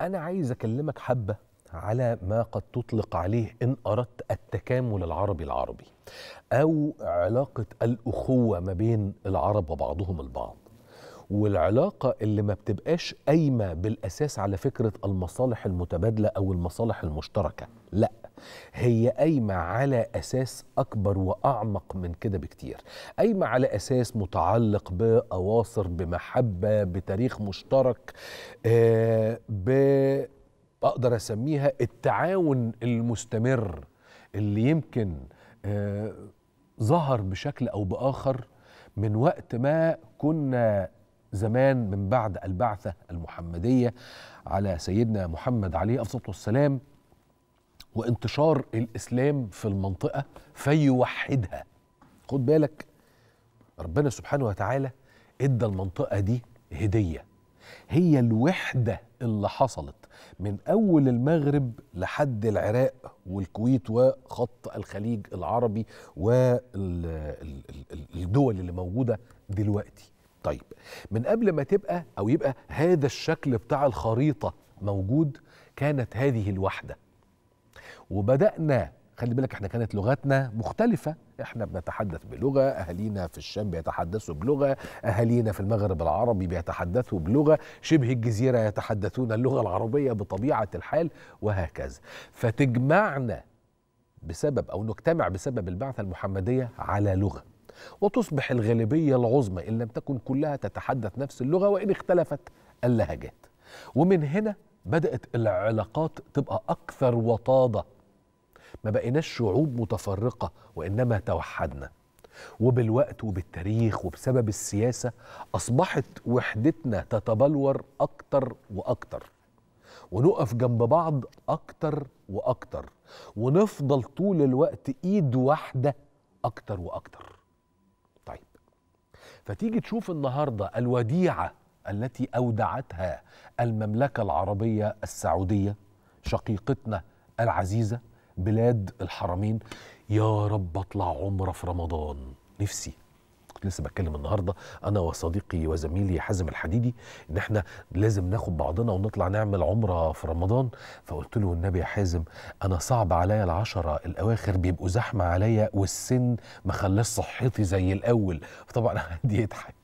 أنا عايز أكلمك حبة على ما قد تطلق عليه إن أردت التكامل العربي العربي أو علاقة الأخوة ما بين العرب وبعضهم البعض والعلاقة اللي ما بتبقاش قايمة بالأساس على فكرة المصالح المتبادلة أو المصالح المشتركة لأ هي قايمة على أساس أكبر وأعمق من كده بكتير قايمة على أساس متعلق بأواصر بمحبة بتاريخ مشترك آه ب أقدر أسميها التعاون المستمر اللي يمكن آه ظهر بشكل أو بآخر من وقت ما كنا زمان من بعد البعثة المحمدية على سيدنا محمد عليه الصلاة والسلام وانتشار الاسلام في المنطقه فيوحدها خد بالك ربنا سبحانه وتعالى ادى المنطقه دي هديه هي الوحده اللي حصلت من اول المغرب لحد العراق والكويت وخط الخليج العربي والدول اللي موجوده دلوقتي طيب من قبل ما تبقى او يبقى هذا الشكل بتاع الخريطه موجود كانت هذه الوحده وبدانا خلي بالك احنا كانت لغتنا مختلفة احنا بنتحدث بلغة اهالينا في الشام بيتحدثوا بلغة اهالينا في المغرب العربي بيتحدثوا بلغة شبه الجزيرة يتحدثون اللغة العربية بطبيعة الحال وهكذا فتجمعنا بسبب او نجتمع بسبب البعثة المحمدية على لغة وتصبح الغالبية العظمى ان لم تكن كلها تتحدث نفس اللغة وان اختلفت اللهجات ومن هنا بدأت العلاقات تبقى اكثر وطاده ما بقيناش شعوب متفرقة وإنما توحدنا وبالوقت وبالتاريخ وبسبب السياسة أصبحت وحدتنا تتبلور أكتر وأكتر ونقف جنب بعض أكتر وأكتر ونفضل طول الوقت إيد واحدة أكتر وأكتر طيب فتيجي تشوف النهاردة الوديعة التي أودعتها المملكة العربية السعودية شقيقتنا العزيزة بلاد الحرمين يا رب اطلع عمره في رمضان نفسي كنت لسه بتكلم النهارده انا وصديقي وزميلي حازم الحديدي ان احنا لازم ناخد بعضنا ونطلع نعمل عمره في رمضان فقلت له النبي يا حازم انا صعب عليا العشره الاواخر بيبقوا زحمه عليا والسن ما خلاش صحتي زي الاول فطبعا حد يضحك